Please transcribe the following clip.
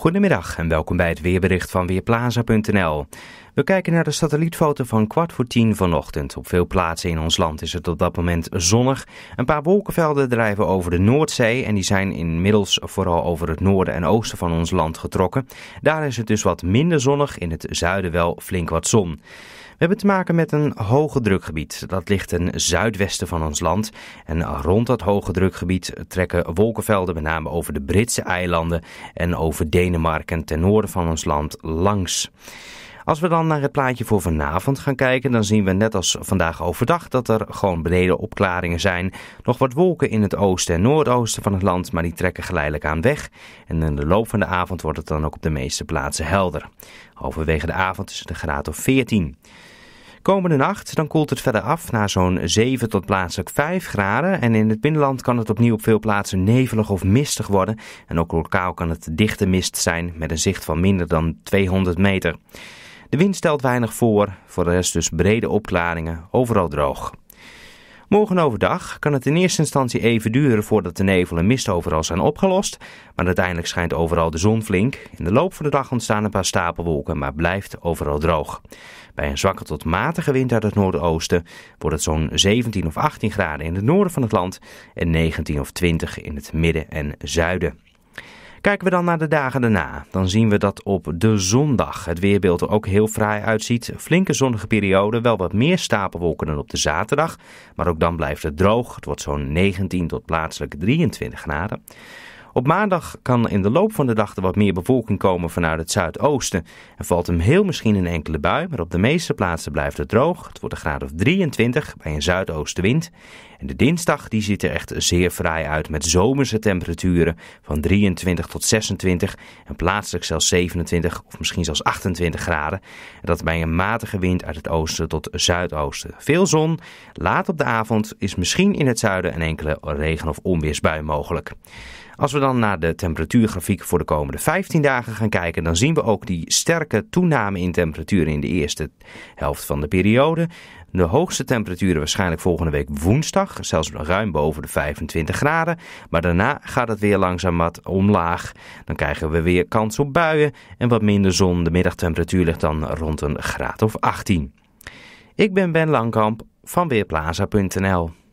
Goedemiddag en welkom bij het weerbericht van Weerplaza.nl. We kijken naar de satellietfoto van kwart voor tien vanochtend. Op veel plaatsen in ons land is het op dat moment zonnig. Een paar wolkenvelden drijven over de Noordzee en die zijn inmiddels vooral over het noorden en oosten van ons land getrokken. Daar is het dus wat minder zonnig, in het zuiden wel flink wat zon. We hebben te maken met een hoge drukgebied. Dat ligt ten zuidwesten van ons land. En rond dat hoge drukgebied trekken wolkenvelden met name over de Britse eilanden en over Denemarken ten noorden van ons land langs. Als we dan naar het plaatje voor vanavond gaan kijken, dan zien we net als vandaag overdag dat er gewoon beneden opklaringen zijn. Nog wat wolken in het oosten en noordoosten van het land, maar die trekken geleidelijk aan weg. En in de loop van de avond wordt het dan ook op de meeste plaatsen helder. Overwege de avond is het een graad of 14. Komende nacht dan koelt het verder af naar zo'n 7 tot plaatselijk 5 graden. En in het binnenland kan het opnieuw op veel plaatsen nevelig of mistig worden. En ook lokaal kan het dichte mist zijn met een zicht van minder dan 200 meter. De wind stelt weinig voor, voor de rest dus brede opklaringen, overal droog. Morgen overdag kan het in eerste instantie even duren voordat de nevel en mist overal zijn opgelost. Maar uiteindelijk schijnt overal de zon flink. In de loop van de dag ontstaan een paar stapelwolken, maar blijft overal droog. Bij een zwakke tot matige wind uit het noordoosten wordt het zo'n 17 of 18 graden in het noorden van het land en 19 of 20 in het midden en zuiden. Kijken we dan naar de dagen daarna, dan zien we dat op de zondag het weerbeeld er ook heel fraai uitziet. Flinke zonnige periode, wel wat meer stapelwolken dan op de zaterdag. Maar ook dan blijft het droog. Het wordt zo'n 19 tot plaatselijk 23 graden. Op maandag kan in de loop van de dag er wat meer bevolking komen vanuit het zuidoosten. Er valt hem heel misschien een enkele bui, maar op de meeste plaatsen blijft het droog. Het wordt een graad of 23 bij een zuidoostenwind. En de dinsdag die ziet er echt zeer fraai uit met zomerse temperaturen van 23 tot 26 en plaatselijk zelfs 27 of misschien zelfs 28 graden. En dat bij een matige wind uit het oosten tot zuidoosten. Veel zon, laat op de avond is misschien in het zuiden een enkele regen- of onweersbui mogelijk. Als we dan naar de temperatuurgrafiek voor de komende 15 dagen gaan kijken, dan zien we ook die sterke toename in temperatuur in de eerste helft van de periode. De hoogste temperaturen waarschijnlijk volgende week woensdag, zelfs ruim boven de 25 graden. Maar daarna gaat het weer langzaam wat omlaag. Dan krijgen we weer kans op buien en wat minder zon. De middagtemperatuur ligt dan rond een graad of 18. Ik ben Ben Langkamp van Weerplaza.nl.